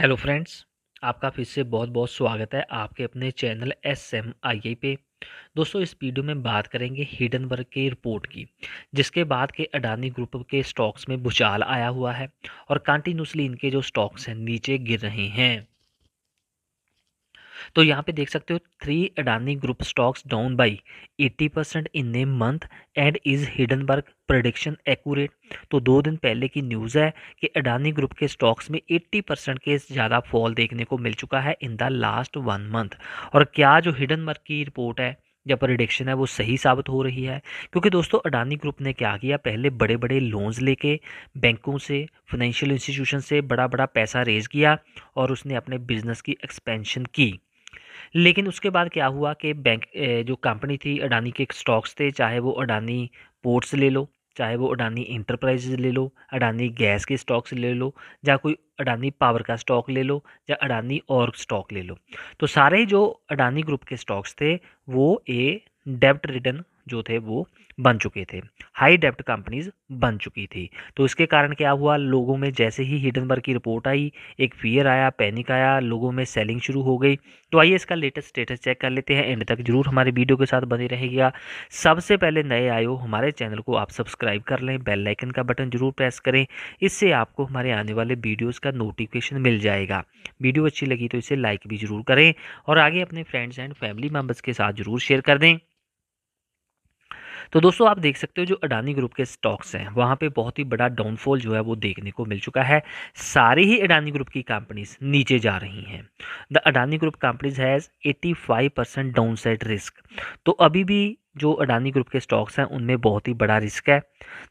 hello friends आपका फिर से बहुत बहुत स्वागत है आपके अपने channel S M I I पे दोस्तों इस वीडियो में बात करेंगे वर्क के रिपोर्ट की जिसके बाद के अडानी ग्रुप के स्टॉक्स में भूचाल आया हुआ है और कंटिन्यूसली इनके जो स्टॉक्स हैं नीचे गिर रहे हैं तो यहाँ पे देख सकते हो three Adani group stocks down by 80 percent in a month and is Hindenburg prediction accurate तो दो दिन पहले की न्यूज़ है कि अडानी ग्रुप के स्टॉक्स में 80 परसेंट के ज़्यादा फॉल देखने को मिल चुका है in the last one month और क्या जो हिडनबर्ग की रिपोर्ट है या प्रिडिक्शन है वो सही साबित हो रही है क्योंकि दोस्तों अडानी ग्रुप ने क्या किया पहले बड़े बड़े लोन्स लेके बैंकों से फाइनेंशियल इंस्टीट्यूशन से बड़ा बड़ा पैसा रेज किया और उसने अपने बिजनेस की एक्सपेंशन की लेकिन उसके बाद क्या हुआ कि बैंक जो कंपनी थी अडानी के स्टॉक्स थे चाहे वो अडानी पोर्ट्स ले लो चाहे वो अडानी इंटरप्राइज ले लो अडानी गैस के स्टॉक्स ले लो या कोई अडानी पावर का स्टॉक ले लो या अडानी और स्टॉक ले लो तो सारे जो अडानी ग्रुप के स्टॉक्स थे वो ए डेब्ट रिटर्न जो थे वो बन चुके थे हाई डेप्ट कंपनीज बन चुकी थी तो इसके कारण क्या हुआ लोगों में जैसे ही हिडनबर्ग की रिपोर्ट आई एक फियर आया पैनिक आया लोगों में सेलिंग शुरू हो गई तो आइए इसका लेटेस्ट स्टेटस चेक कर लेते हैं एंड तक जरूर हमारे वीडियो के साथ बने रहेगा सबसे पहले नए आए हो हमारे चैनल को आप सब्सक्राइब कर लें बेल का बटन जरूर प्रेस करें इससे आपको हमारे आने वाले वीडियोज़ का नोटिफिकेशन मिल जाएगा वीडियो अच्छी लगी तो इसे लाइक भी जरूर करें और आगे अपने फ्रेंड्स एंड फैमिली मेम्बर्स के साथ जरूर शेयर कर दें तो दोस्तों आप देख सकते हो जो अडानी ग्रुप के स्टॉक्स हैं वहाँ पे बहुत ही बड़ा डाउनफॉल जो है वो देखने को मिल चुका है सारी ही अडानी ग्रुप की कंपनीज नीचे जा रही हैं the Adani group companies has eighty five percent downside risk तो अभी भी जो अडानी ग्रुप के स्टॉक्स हैं उनमें बहुत ही बड़ा रिस्क है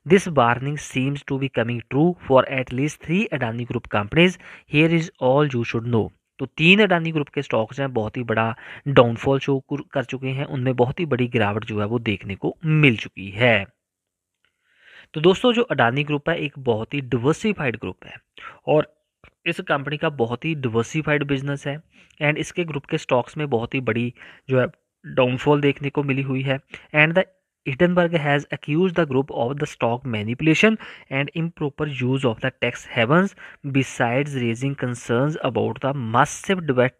this warning seems to be coming true for at least three Adani group companies here is all you should know तो तीन अडानी ग्रुप के स्टॉक्स हैं बहुत ही बड़ा डाउनफॉल शो कर चुके हैं उनमें बहुत ही बड़ी गिरावट जो है वो देखने को मिल चुकी है तो दोस्तों जो अडानी ग्रुप है एक बहुत ही डिवर्सिफाइड ग्रुप है और इस कंपनी का बहुत ही डिवर्सिफाइड बिजनेस है एंड इसके ग्रुप के स्टॉक्स में बहुत ही बड़ी जो है डाउनफॉल देखने को मिली हुई है and the Edinburgh has accused the group of the stock manipulation and improper use of the tax havens, besides raising concerns about the massive debt,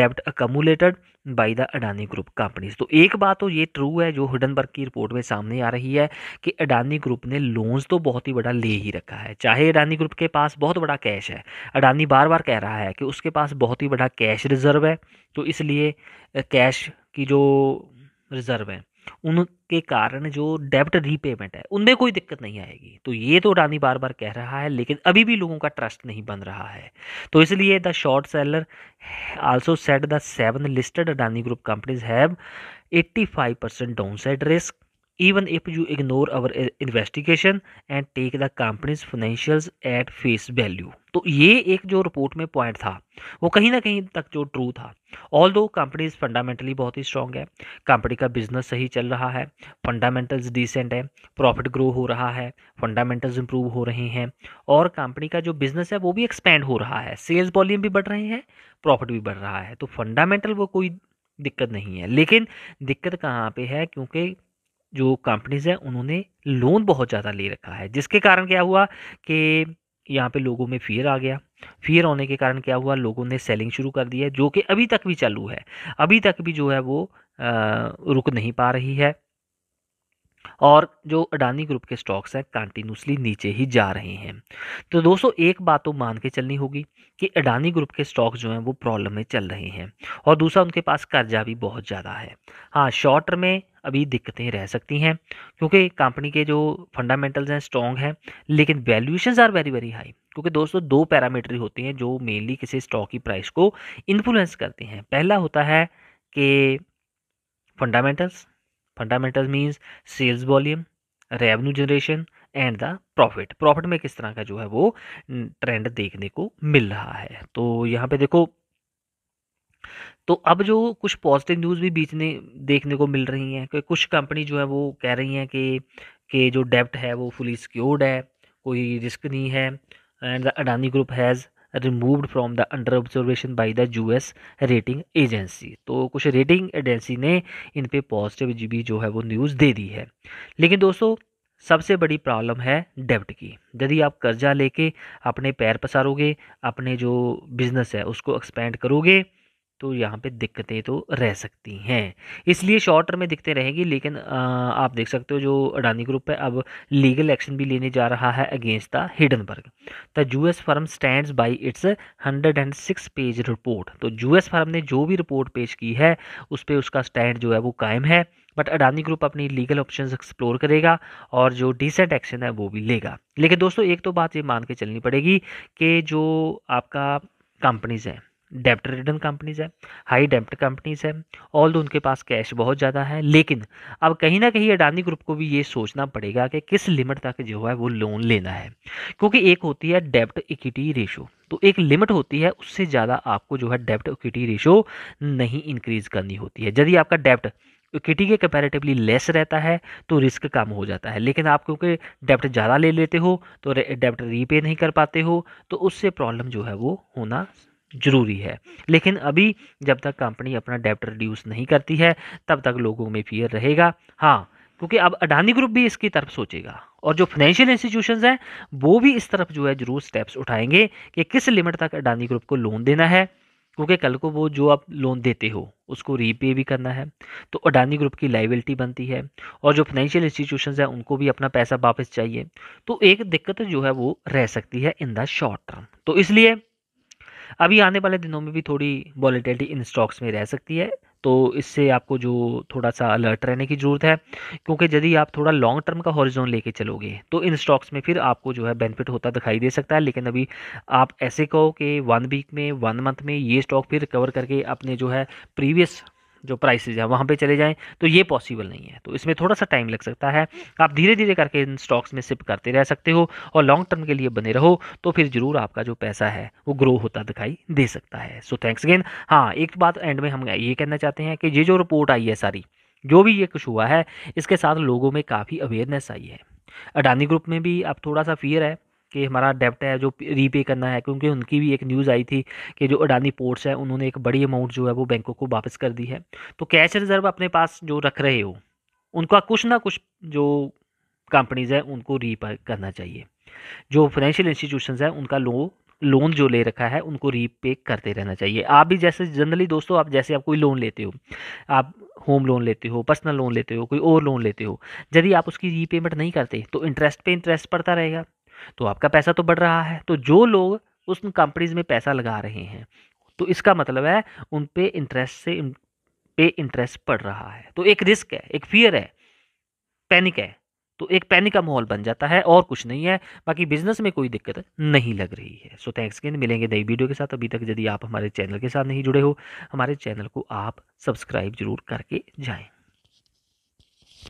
debt accumulated by the Adani group companies तो एक बात तो ये true है जो Hindenburg की report में सामने आ रही है कि अडानी ग्रुप ने लोन्स तो बहुत ही बड़ा ले ही रखा है चाहे अडानी ग्रुप के पास बहुत बड़ा कैश है अडानी बार बार कह रहा है कि उसके पास बहुत ही बड़ा कैश रिजर्व है तो इसलिए कैश की जो रिजर्व है उनके कारण जो डेब्ट रीपेमेंट है उनमें कोई दिक्कत नहीं आएगी तो ये तो रानी बार बार कह रहा है लेकिन अभी भी लोगों का ट्रस्ट नहीं बन रहा है तो इसलिए the short seller also said the seven listed Adani group companies have 85 percent downside risk even if you ignore our eh, investigation and take the company's financials at face value तो ये एक जो रिपोर्ट में point था वो कहीं ना कहीं तक जो ट्रू था ऑल दो कंपनीज फंडामेंटली बहुत ही स्ट्रांग है कंपनी का बिजनेस सही चल रहा है फंडामेंटल्स डिसेंट है प्रॉफिट ग्रो हो रहा है फंडामेंटल्स इंप्रूव हो रहे हैं और कंपनी का जो बिजनेस है वो भी एक्सपेंड हो रहा है सेल्स वॉल्यूम भी बढ़ रहे हैं प्रॉफिट भी बढ़ रहा है तो फंडामेंटल वो कोई दिक्कत नहीं है लेकिन दिक्कत कहाँ पर है क्योंकि जो कंपनीज़ हैं उन्होंने लोन बहुत ज़्यादा ले रखा है जिसके कारण क्या हुआ कि यहाँ पे लोगों में फियर आ गया फियर होने के कारण क्या हुआ लोगों ने सेलिंग शुरू कर दी है जो कि अभी तक भी चालू है अभी तक भी जो है वो आ, रुक नहीं पा रही है और जो अडानी ग्रुप के स्टॉक्स हैं कंटिन्यूसली नीचे ही जा रहे हैं तो दोस्तों एक बात तो मान के चलनी होगी कि अडानी ग्रुप के स्टॉक्स जो हैं वो प्रॉब्लम में चल रहे हैं और दूसरा उनके पास कर्जा भी बहुत ज़्यादा है हाँ शॉर्ट में अभी दिक्कतें रह सकती हैं क्योंकि कंपनी के जो फंडामेंटल्स हैं स्ट्रॉन्ग हैं लेकिन valuation are very very high क्योंकि दोस्तों दो पैरामीटर होते हैं जो मेनली किसी स्टॉक की प्राइस को इन्फ्लुएंस करते हैं पहला होता है कि fundamentals fundamental means sales volume revenue generation and the profit profit में किस तरह का जो है वो ट्रेंड देखने को मिल रहा है तो यहाँ पे देखो तो अब जो कुछ पॉजिटिव न्यूज़ भी बीच में देखने को मिल रही हैं कि कुछ कंपनी जो है वो कह रही हैं कि कि जो डेप्ट है वो फुली सिक्योर्ड है कोई रिस्क नहीं है and the Adani group has removed from the under observation by the US rating agency तो कुछ रेटिंग एजेंसी ने इन पर पॉजिटिव भी जो है वो न्यूज़ दे दी है लेकिन दोस्तों सबसे बड़ी प्रॉब्लम है डेब्ट की यदि आप कर्जा लेके अपने पैर पसारोगे अपने जो बिज़नेस है उसको एक्सपेंड करोगे तो यहाँ पे दिक्कतें तो रह सकती हैं इसलिए शॉर्ट टर्म में दिक्कतें रहेंगी लेकिन आप देख सकते हो जो अडानी ग्रुप है अब लीगल एक्शन भी लेने जा रहा है against the Hindenburg the US firm stand by its hundred and six page report तो जू एस फर्म ने जो भी रिपोर्ट पेश की है उस पर उसका स्टैंड जो है वो कायम है बट अडानी ग्रुप अपनी लीगल ऑप्शंस एक्सप्लोर करेगा और जो डिसेंट एक्शन है वो भी लेगा लेकिन दोस्तों एक तो बात ये मान के चलनी पड़ेगी कि जो आपका कंपनीज हैं डेप्ट रिटर्न कंपनीज़ है हाई डेप्ट कंपनीज़ है ऑल दो उनके पास कैश बहुत ज़्यादा है लेकिन अब कहीं ना कहीं अडानी ग्रुप को भी ये सोचना पड़ेगा कि किस लिमिट तक जो है वो लोन लेना है क्योंकि एक होती है डेप्ट इक्विटी रेशो तो एक लिमिट होती है उससे ज़्यादा आपको जो है डेप्ट इक्विटी रेशो नहीं इंक्रीज़ करनी होती है यदि आपका डेप्ट इक्विटी के कंपेरेटिवली लेस रहता है तो रिस्क कम हो जाता है लेकिन आप क्योंकि डेप्ट ज़्यादा ले लेते हो तो डेप्ट रीपे नहीं कर पाते हो तो उससे प्रॉब्लम जो है वो होना ज़रूरी है लेकिन अभी जब तक कंपनी अपना डेप्ट रिड्यूस नहीं करती है तब तक लोगों में फियर रहेगा हाँ क्योंकि अब अडानी ग्रुप भी इसकी तरफ सोचेगा और जो फाइनेंशियल इंस्टीट्यूशंस हैं वो भी इस तरफ जो है ज़रूर स्टेप्स उठाएंगे कि किस लिमिट तक अडानी ग्रुप को लोन देना है क्योंकि कल को वो जो आप लोन देते हो उसको रीपे भी करना है तो अडानी ग्रुप की लाइबिलिटी बनती है और जो फाइनेंशियल इंस्टीट्यूशन हैं उनको भी अपना पैसा वापस चाहिए तो एक दिक्कत जो है वो रह सकती है इन द शॉर्ट टर्म तो इसलिए अभी आने वाले दिनों में भी थोड़ी वॉलीटिलिटी इन स्टॉक्स में रह सकती है तो इससे आपको जो थोड़ा सा अलर्ट रहने की ज़रूरत है क्योंकि यदि आप थोड़ा लॉन्ग टर्म का हॉरिजोन लेके चलोगे तो इन स्टॉक्स में फिर आपको जो है बेनिफिट होता दिखाई दे सकता है लेकिन अभी आप ऐसे कहो कि वन वीक में वन मंथ में ये स्टॉक फिर रिकवर करके अपने जो है प्रीवियस जो प्राइसेज है वहाँ पे चले जाएं तो ये पॉसिबल नहीं है तो इसमें थोड़ा सा टाइम लग सकता है आप धीरे धीरे करके इन स्टॉक्स में सिप करते रह सकते हो और लॉन्ग टर्म के लिए बने रहो तो फिर ज़रूर आपका जो पैसा है वो ग्रो होता दिखाई दे सकता है सो थैंक्स अगेन हाँ एक बात एंड में हम ये कहना चाहते हैं कि ये जो रिपोर्ट आई है सारी जो भी ये कुछ हुआ है इसके साथ लोगों में काफ़ी अवेयरनेस आई है अडानी ग्रुप में भी अब थोड़ा सा फियर है कि हमारा डेप्ट है जो रीपे करना है क्योंकि उनकी भी एक न्यूज़ आई थी कि जो अडानी पोर्ट्स है उन्होंने एक बड़ी अमाउंट जो है वो बैंकों को वापस कर दी है तो कैश रिजर्व अपने पास जो रख रहे हो उनका कुछ ना कुछ जो कंपनीज़ हैं उनको रीपे करना चाहिए जो फाइनेंशियल इंस्टीट्यूशन हैं उनका लो लोन जो ले रखा है उनको रीपे करते रहना चाहिए आप भी जैसे जनरली दोस्तों आप जैसे आप कोई लोन लेते हो आप होम लोन लेते हो पर्सनल लोन लेते हो कोई और लोन लेते हो यदि आप उसकी रीपेमेंट नहीं करते तो इंटरेस्ट पे इंटरेस्ट पड़ता रहेगा तो आपका पैसा तो बढ़ रहा है तो जो लोग उस कंपनीज में पैसा लगा रहे हैं तो इसका मतलब है उन पे इंटरेस्ट से पे इंटरेस्ट पड़ रहा है तो एक रिस्क है एक फियर है पैनिक है तो एक पैनिक का माहौल बन जाता है और कुछ नहीं है बाकी बिजनेस में कोई दिक्कत नहीं लग रही है सो थैंक्स गेंद मिलेंगे नई वीडियो के साथ अभी तक यदि आप हमारे चैनल के साथ नहीं जुड़े हो हमारे चैनल को आप सब्सक्राइब जरूर करके जाएँ